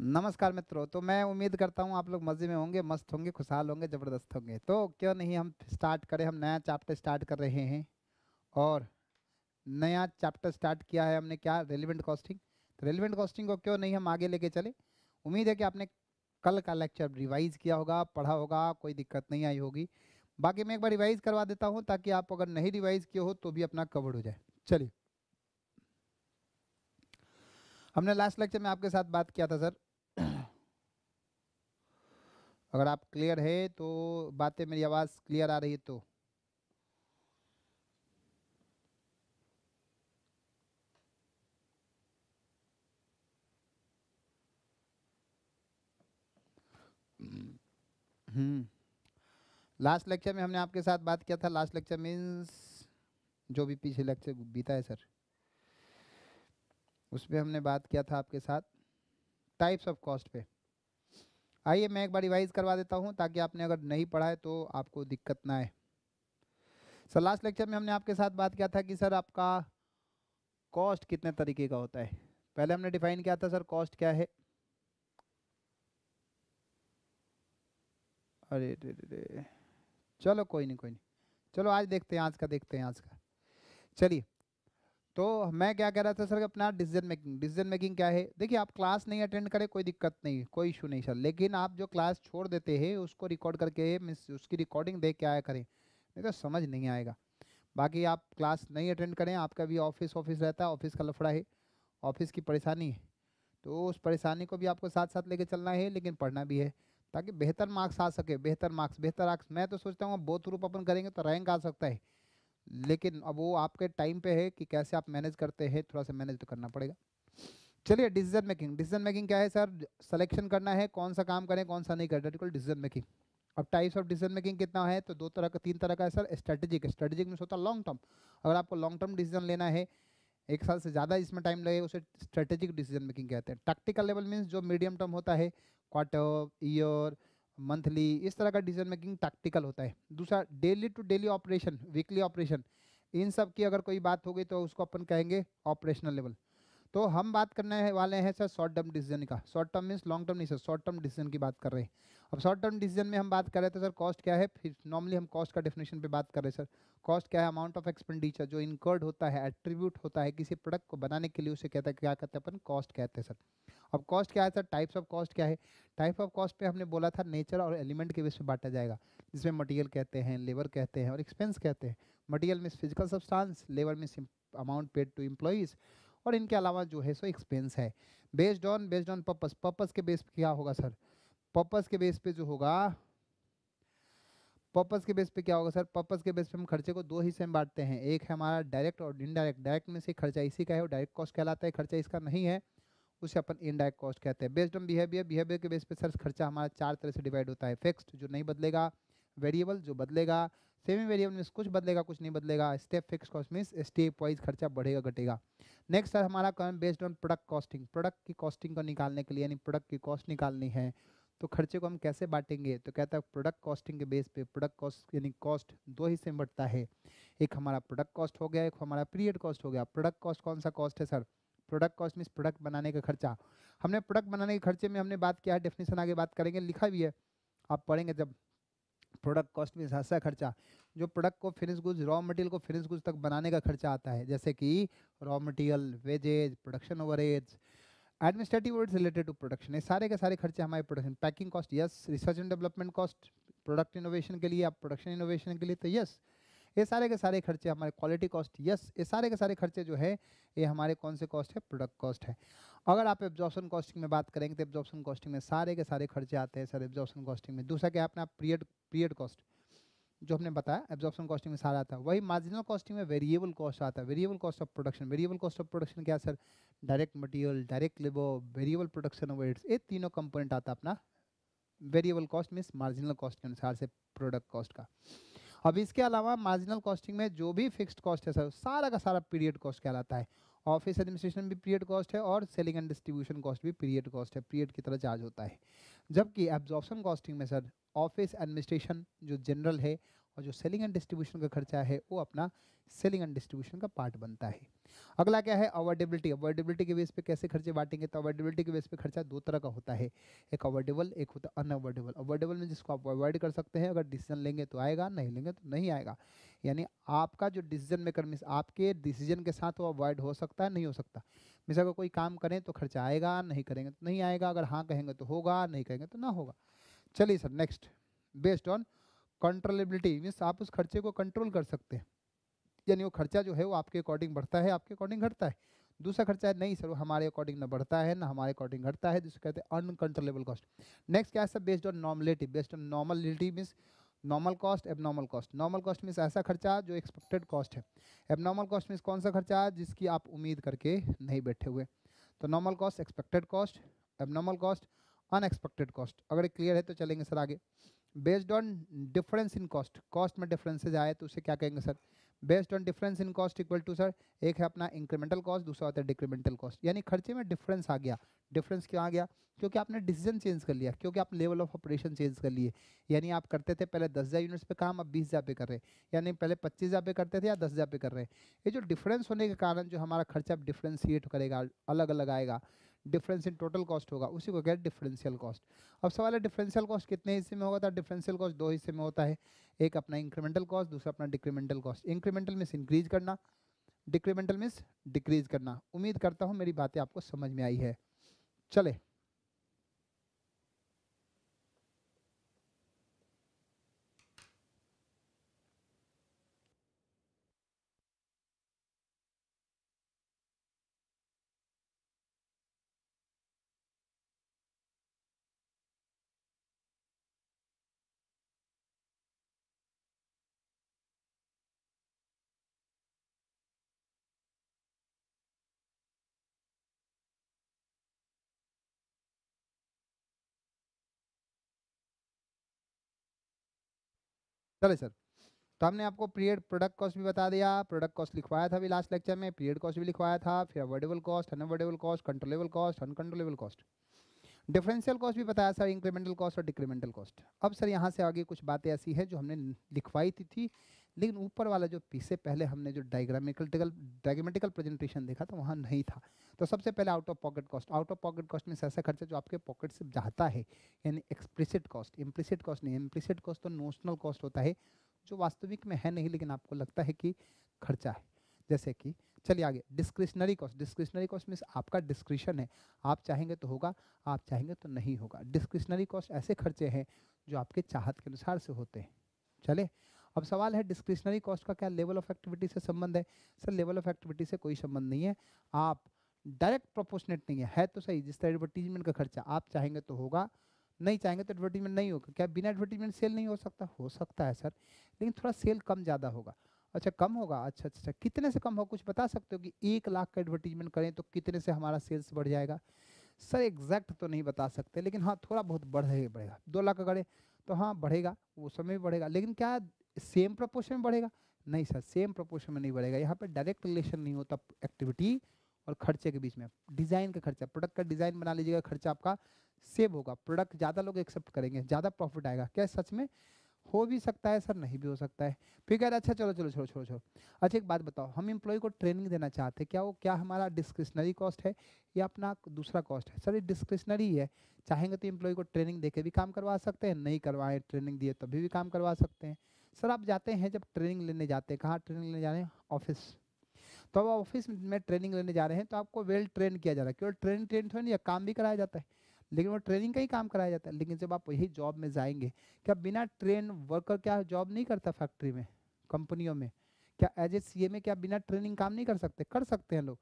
नमस्कार मित्रों तो मैं उम्मीद करता हूँ आप लोग मज़े में होंगे मस्त होंगे खुशहाल होंगे ज़बरदस्त होंगे तो क्यों नहीं हम स्टार्ट करें हम नया चैप्टर स्टार्ट कर रहे हैं और नया चैप्टर स्टार्ट किया है हमने क्या रेलिवेंट कॉस्टिंग तो रेलिवेंट कॉस्टिंग को क्यों नहीं हम आगे लेके चले उम्मीद है कि आपने कल का लेक्चर रिवाइज़ किया होगा पढ़ा होगा कोई दिक्कत नहीं आई होगी बाकी मैं एक बार रिवाइज़ करवा देता हूँ ताकि आप अगर नहीं रिवाइज़ किए हो तो भी अपना कवर हो जाए चलिए हमने लास्ट लेक्चर में आपके साथ बात किया था सर अगर आप क्लियर है तो बातें मेरी आवाज़ क्लियर आ रही है तो हम्म लास्ट लेक्चर में हमने आपके साथ बात किया था लास्ट लेक्चर मीन्स जो भी पीछे लेक्चर बीता है सर उस पर हमने बात किया था आपके साथ टाइप्स ऑफ कॉस्ट पे आइए मैं एक बार रिवाइज करवा देता हूँ ताकि आपने अगर नहीं पढ़ा है तो आपको दिक्कत ना आए सर लास्ट लेक्चर में हमने आपके साथ बात किया था कि सर आपका कॉस्ट कितने तरीके का होता है पहले हमने डिफाइन किया था सर कॉस्ट क्या है अरे रे रे रे चलो कोई नहीं कोई नहीं चलो आज देखते हैं आज का देखते हैं आज का चलिए तो मैं क्या कह रहा था सर अपना डिसीजन मेकिंग डिसीजन मेकिंग क्या है देखिए आप क्लास नहीं अटेंड करें कोई दिक्कत नहीं कोई इशू नहीं सर लेकिन आप जो क्लास छोड़ देते हैं उसको रिकॉर्ड करके मीन्स उसकी रिकॉर्डिंग देख के आया करें नहीं तो समझ नहीं आएगा बाकी आप क्लास नहीं अटेंड करें आपका भी ऑफिस ऑफिस रहता है ऑफिस का लफड़ा है ऑफिस की परेशानी है तो उस परेशानी को भी आपको साथ साथ लेके चलना है लेकिन पढ़ना भी है ताकि बेहतर मार्क्स आ सके बेहतर मार्क्स बेहतर मार्क्स मैं तो सोचता हूँ बहुत रूप अपन करेंगे तो रैंक आ सकता है लेकिन अब वो आपके टाइम पे है कि कैसे आप मैनेज करते हैं थोड़ा सा मैनेज तो करना पड़ेगा चलिए डिसीजन मेकिंग डिसीजन मेकिंग क्या है सर सिलेक्शन करना है कौन सा काम करें कौन सा नहीं करें डेटिकल डिसीजन मेकिंग अब टाइप्स ऑफ डिसीजन मेकिंग कितना है तो दो तरह का तीन तरह का है सर स्ट्रेटेजिक स्ट्रेटेजिक में होता है लॉन्ग टर्म अगर आपको लॉन्ग टर्म डिसीजन लेना है एक साल से ज़्यादा इसमें टाइम लगेगा उसे स्ट्रेटेजिक डिसीजन मेकिंग कहते हैं टैक्टिकल लेवल मीन्स जो मीडियम टर्म होता है क्वार्टर ईयर मंथली इस तरह का डिसीजन मेकिंग टैक्टिकल होता है दूसरा daily to daily operation weekly operation इन सब की अगर कोई बात हो गई तो उसको अपन कहेंगे ऑपरेशनल लेवल तो हम बात करने वाले हैं सर शॉर्ट टर्म डिसीजन का short term means long term नहीं सर शॉर्ट टर्म डिसीजन की बात कर रहे हैं अब शॉर्ट टर्म डिसीजन में हम बात कर रहे थे सर कॉस्ट क्या है फिर नॉर्मली हम कॉस्ट का डेफिनेशन पे बात कर रहे हैं सर कॉस्ट क्या है अमाउंट ऑफ एक्सपेंडिचर जो इनकर्ड होता है एट्रीब्यूट होता है किसी प्रोडक्ट को बनाने के लिए उसे कहते हैं क्या कहते हैं अपन कॉस्ट कहते हैं सर अब कॉस्ट क्या है सर टाइप्स ऑफ कॉस्ट क्या है टाइप ऑफ कॉस्ट पे हमने बोला था नेचर और एलिमेंट के बीच में बांटा जाएगा जिसमें मटीरियल कहते हैं लेबर कहते हैं और एक्सपेंस कहते हैं material means physical substance labour means amount paid to employees और इनके अलावा जो है सो एक्सपेंस है based on based on purpose purpose के बेस पे क्या होगा सर पर्पज के बेस पे जो होगा पर्पज के बेस पे क्या होगा सर पर्पज के बेस पे हम खर्चे को दो हिस्से में बांटते हैं एक है हमारा डायरेक्ट और इनडायरेक्ट डायरेक्ट में से खर्चा इसी का है और डायरेक्ट कॉस्ट कहलाता है खर्चा इसका नहीं है उसे अपन इनडायरेक्ट कॉस्ट कहते हैं बेस्ड ऑन बिहेवियर बिहेवियर के बेस पे सर खर्चा हमारा चार तरह से डिवाइड होता है फिक्स्ड जो नहीं बदलेगा वेरिएबल जो बदलेगा सेमी वेरिएबल में कुछ बदलेगा कुछ नहीं बदलेगा step fix cost mean step wise खर्चा बढ़ेगा घटेगा नेक्स्ट है हमारा काम based on product costing product की कॉस्टिंग को निकालने के लिए यानी प्रोडक्ट की कॉस्ट निकालनी है तो खर्चे को हम कैसे बांटेंगे तो कहता है प्रोडक्ट कॉस्टिंग के बेस पे प्रोडक्ट कॉस्ट यानी कॉस्ट दो हिस्से में बढ़ता है एक हमारा प्रोडक्ट कॉस्ट हो गया एक हमारा पीरियड कॉस्ट हो गया प्रोडक्ट कॉस्ट कौन सा कॉस्ट है sir product cost mean product बनाने का खर्चा हमने प्रोडक्ट बनाने के खर्चे में हमने बात किया है डेफिनेशन आगे बात करेंगे लिखा भी है आप पढ़ेंगे जब प्रोडक्ट कॉस्ट में ऐसा खर्चा जो प्रोडक्ट को फिनिश गुड्स रॉ मटेरियल को फिनिश गुड्स तक बनाने का खर्चा आता है जैसे कि raw material wages production overheads administrative word related to production ये सारे के सारे खर्चे हमारे production packing cost yes research and development cost product innovation के लिए आप प्रोडक्शन इनोवेशन के लिए तो यस ये सारे के सारे खर्चे हमारे क्वालिटी कॉस्ट यस ये सारे के सारे खर्चे जो है ये हमारे कौन से कॉस्ट है प्रोडक्ट कॉस्ट है अगर आप एब्जॉर्प्शन कॉस्टिंग में बात करेंगे तो एब्जॉर्प्शन कॉस्टिंग में सारे के सारे खर्चे आते हैं सर एब्जॉर्प्शन कॉस्टिंग में दूसरा क्या अपना पीरियड पीरियड कॉस्ट जो हमने बताया एब्जॉर्प्शन कॉस्टिंग में सारा आता है वही मार्जिनल कॉस्टिंग में वेरिएबल कॉस्ट आता है variable cost of production variable cost of production क्या sir direct material direct labour variable production overheads ये तीनों कंपोनेंट आता है अपना variable cost means marginal cost के अनुसार से प्रोडक्ट कॉस्ट का अब इसके अलावा मार्जिनल कॉस्टिंग में जो भी फिक्स्ड कॉस्ट है सर सारा का सारा पीरियड कॉस्ट कहलाता है ऑफिस एडमिनिस्ट्रेशन भी पीरियड कॉस्ट है और सेलिंग एंड डिस्ट्रीब्यूशन कॉस्ट भी पीरियड कॉस्ट है पीरियड की तरह चार्ज होता है जबकि एब्जॉर्बन कॉस्टिंग में सर ऑफिस एडमिनिस्ट्रेशन जो जनरल है और जो सेलिंग एंड डिस्ट्रीब्यूशन का खर्चा है वो अपना सेलिंग एंड डिस्ट्रीब्यूशन का पार्ट बनता है अगला क्या है अवॉर्डेबिलिटी अवॉर्डेबिलिटी के बेस पे कैसे खर्चे बांटेंगे तो अवॉर्डेबिलिटी के बेस पे खर्चा दो तरह का होता है एक अवॉर्डेबल एक होता है अनअवॉर्डेबल अवॉर्डेबल में जिसको आप अवॉइड कर सकते हैं अगर डिसीजन लेंगे तो आएगा नहीं लेंगे तो नहीं आएगा यानी आपका जो डिसीजन मेकर मिस आपके डिसीजन के साथ वो अवॉइड हो सकता है नहीं हो सकता मिस अगर कोई काम करें तो खर्चा आएगा नहीं करेंगे तो नहीं आएगा अगर हाँ कहेंगे तो होगा नहीं कहेंगे तो ना होगा चलिए sir next based on controllability means आप उस खर्चे को कंट्रोल कर सकते हैं यानी वो खर्चा जो है वो आपके अकॉर्डिंग बढ़ता है आपके अकॉर्डिंग घटता है दूसरा खर्चा है नहीं सर वो हमारे अकॉर्डिंग ना बढ़ता है ना हमारे अकॉर्डिंग घटता है जिसको कहते हैं अनकंट्रोलेबल कॉस्ट नेक्स्ट क्या है sir based on normality based on normality means normal cost abnormal cost normal cost means ऐसा खर्चा जो एक्सपेक्टेड कॉस्ट है एबनॉर्मल कॉस्ट मीन्स कौन सा खर्चा जिसकी आप उम्मीद करके नहीं बैठे हुए तो normal cost expected cost abnormal cost unexpected cost अगर क्लियर है तो चलेंगे सर आगे based on difference in cost cost में डिफरेंसेज आए तो उसे क्या कहेंगे sir based on difference in cost equal to sir एक है अपना इंक्रीमेंटल कॉस्ट दूसरा होता है डिक्रीमेंटल कॉस्ट यानी खर्चे में डिफरेंस आ गया डिफरेंस क्यों आ गया क्योंकि आपने डिसीजन चेंज कर लिया क्योंकि आप लेवल ऑफ ऑपरेशन चेंज कर लिए यानी आप करते थे पहले दस हज़ार यूनिट्स पे काम अब बीस हज़ार पे कर रहे हैं यानी पहले पच्चीस हज़ार पे करते थे या दस हज़ार पे कर रहे हैं ये जो डिफरेंस होने के कारण जो हमारा खर्चा अब डिफरेंशिएट करेगा अलग अलग आएगा डिफरेंस इन टोटल कॉस्ट होगा उसी को क्या डिफरेंशियल कॉस्ट अब सवाल है डिफरेंशियल कॉस्ट कितने हिस्से में होगा था डिफरेंशियल कॉस्ट दो हिस्से में होता है एक अपना इंक्रीमेंटल कॉस्ट दूसरा अपना decremental cost incremental means increase करना डिक्रीमेंटल मीन्स डिक्रीज करना उम्मीद करता हूँ मेरी बातें आपको समझ में आई है चले चले सर तो हमने आपको पीरियड प्रोडक्ट कॉस्ट भी बता दिया प्रोडक्ट कॉस्ट लिखवाया था अभी लास्ट लेक्चर में पीरियड कॉस्ट भी लिखवाया था फिर avoidable cost unavoidable cost controllable cost uncontrollable cost differential cost भी बताया सर इंक्रीमेंटल कॉस्ट और डिक्रीमेंटल कॉस्ट अब सर यहाँ से आगे कुछ बातें ऐसी है जो हमने लिखवाई थी, थी लेकिन ऊपर वाला जो पीछे पहले हमने जो डायग्रामिकल डायग्रामेटिकल प्रेजेंटेशन देखा था वहाँ नहीं था तो सबसे पहले out of pocket cost out of pocket cost में ऐसा खर्चा जो आपके पॉकेट से जाता है यानी एक्सप्रेसिड कॉस्ट इम्प्लिसिट कॉस्ट नहीं इम्प्लिसिट कॉस्ट तो नोशनल कॉस्ट होता है जो वास्तविक में है नहीं लेकिन आपको लगता है कि खर्चा है जैसे कि चलिए आगे discretionary cost discretionary cost mean आपका डिस्क्रिशन है आप चाहेंगे तो होगा आप चाहेंगे तो नहीं होगा डिस्क्रिशनरी कॉस्ट ऐसे खर्चे हैं जो आपके चाहत के अनुसार से होते हैं चले अब सवाल है डिस्क्रिशनरी कॉस्ट का क्या लेवल ऑफ एक्टिविटी से संबंध है सर लेवल ऑफ एक्टिविटी से कोई संबंध नहीं है आप डायरेक्ट प्रोपोर्शनेट नहीं है है तो सही जिस तरह एडवर्टीजमेंट का खर्चा आप चाहेंगे तो होगा नहीं चाहेंगे तो एडवर्टीजमेंट नहीं होगा क्या बिना एडवर्टीजमेंट सेल नहीं हो सकता हो सकता है सर लेकिन थोड़ा सेल कम ज़्यादा होगा अच्छा कम होगा अच्छा अच्छा, अच्छा कितने से कम हो कुछ बता सकते हो कि एक लाख का एडवर्टीजमेंट करें तो कितने से हमारा सेल्स बढ़ जाएगा सर एग्जैक्ट तो नहीं बता सकते लेकिन हाँ थोड़ा बहुत बढ़ बढ़ेगा दो लाख का करें तो हाँ बढ़ेगा वो समय भी बढ़ेगा लेकिन क्या सेम प्रपोर्शन में बढ़ेगा नहीं सर सेम प्रपोर्शन में नहीं बढ़ेगा यहाँ पर डायरेक्ट रिलेशन नहीं होता एक्टिविटी और खर्चे के बीच में डिज़ाइन का खर्चा प्रोडक्ट का डिज़ाइन बना लीजिएगा खर्चा आपका सेव होगा प्रोडक्ट ज़्यादा लोग एक्सेप्ट करेंगे ज़्यादा प्रॉफिट आएगा क्या सच में हो भी सकता है सर नहीं भी हो सकता है फिर कह रहे अच्छा चलो चलो छोड़ो छोड़ो छोड़ो अच्छा एक बात बताओ हम इम्प्लॉय को ट्रेनिंग देना चाहते हैं क्या वो क्या हमारा डिस्क्रिशनरी कॉस्ट है या अपना दूसरा कॉस्ट है सर ये डिस्क्रिशनरी है चाहेंगे तो इम्प्लॉय को ट्रेनिंग दे भी काम करवा सकते हैं नहीं करवाएं ट्रेनिंग दिए तभी भी काम करवा सकते हैं सर आप जाते हैं जब ट्रेनिंग लेने जाते हैं कहाँ ट्रेनिंग लेने जा रहे हैं ऑफिस तो अब ऑफिस में ट्रेनिंग लेने जा रहे हैं तो आपको वेल ट्रेन किया जा रहा है केवल ट्रेन ट्रेन थोड़ा नहीं काम भी कराया जाता है लेकिन वो ट्रेनिंग का ही काम कराया जाता है लेकिन जब आप यही जॉब में जाएंगे क्या बिना ट्रेन वर्कर क्या जॉब नहीं करता फैक्ट्री में कंपनियों में क्या एज ए सी में क्या बिना ट्रेनिंग काम नहीं कर सकते कर सकते हैं लोग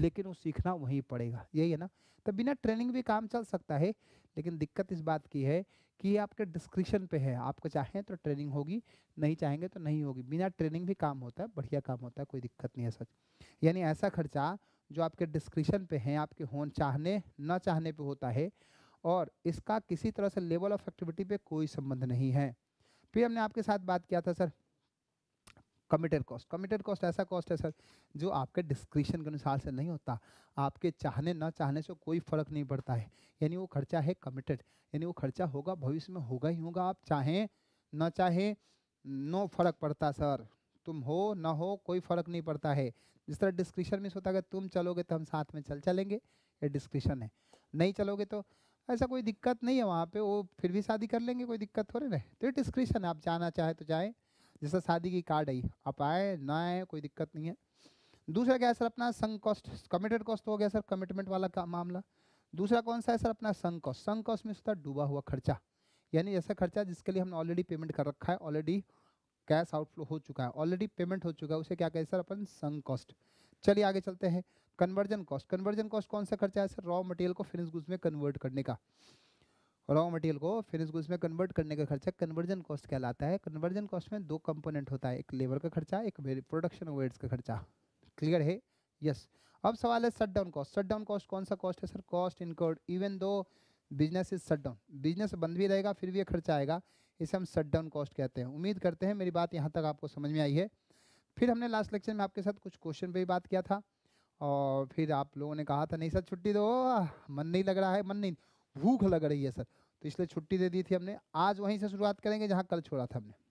लेकिन वो सीखना वहीं पड़ेगा यही है ना तो बिना ट्रेनिंग भी काम चल सकता है लेकिन दिक्कत इस बात की है कि ये आपके डिस्क्रिप्शन पे है आपको चाहें तो ट्रेनिंग होगी नहीं चाहेंगे तो नहीं होगी बिना ट्रेनिंग भी काम होता है बढ़िया काम होता है कोई दिक्कत नहीं है सच यानी ऐसा खर्चा जो आपके डिस्क्रिप्शन पे है आपके होन चाहने ना चाहने पे होता है और इसका किसी तरह से लेवल ऑफ एक्टिविटी पे कोई संबंध नहीं है फिर हमने आपके साथ बात किया था sir committed cost committed cost ऐसा कॉस्ट है सर जो आपके डिस्क्रिप्शन के अनुसार से नहीं होता आपके चाहने ना चाहने से कोई फ़र्क नहीं पड़ता है यानी वो खर्चा है कमिटेड यानी वो खर्चा होगा भविष्य में होगा ही होगा आप चाहें ना चाहें नो फर्क पड़ता सर तुम हो ना हो कोई फ़र्क नहीं पड़ता है जिस तरह डिस्क्रिप्शन में होता है तुम चलोगे तो हम साथ में चल चलेंगे ये डिस्क्रिप्शन है नहीं चलोगे तो ऐसा कोई दिक्कत नहीं है वहाँ पे वो फिर भी शादी कर लेंगे कोई दिक्कत थोड़ी ना तो ये डिस्क्रिप्शन है आप जाना चाहे तो जाएँ जैसे शादी की कार्ड आई आप आए ना आए कोई दिक्कत नहीं है दूसरा क्या है सर अपना संग कॉस्ट कमिटेड कॉस्ट हो गया सर कमिटमेंट वाला का मामला दूसरा कौन सा है सर अपना संग कॉस्ट संग कॉस्ट में सर डूबा हुआ खर्चा यानी ऐसा खर्चा जिसके लिए हमने ऑलरेडी पेमेंट कर रखा है ऑलरेडी कैश आउटफ्लो हो चुका है ऑलरेडी पेमेंट हो चुका है उसे क्या कहें सर अपन संग कॉस्ट चलिए आगे चलते हैं कन्वर्जन कॉस्ट कन्वर्जन कॉस्ट कौन सा खर्चा है सर रॉ मटेरियल को फिनिश गुड्स में कन्वर्ट करने का रॉ मटेरियल को फिर इसको इसमें कन्वर्ट करने का खर्चा कन्वर्जन कॉस्ट कहलाता है कन्वर्जन कॉस्ट में दो कंपोनेंट होता है एक लेबर का खर्चा एक प्रोडक्शन वेड्स का खर्चा क्लियर है यस अब सवाल है shut down cost shut down cost कौन सा कॉस्ट है sir cost incurred even though business is shut down business बंद भी रहेगा फिर भी ये खर्चा आएगा इसे हम सट डाउन कॉस्ट कहते हैं उम्मीद करते हैं मेरी बात यहाँ तक आपको समझ में आई है फिर हमने लास्ट लेक्चर में आपके साथ कुछ क्वेश्चन पर भी बात किया था और फिर आप लोगों ने कहा था नहीं सर छुट्टी दो मन नहीं लग रहा है मन नहीं भूख लग रही है सर तो इसलिए छुट्टी दे दी थी हमने आज वहीं से शुरुआत करेंगे जहाँ कल छोड़ा था हमने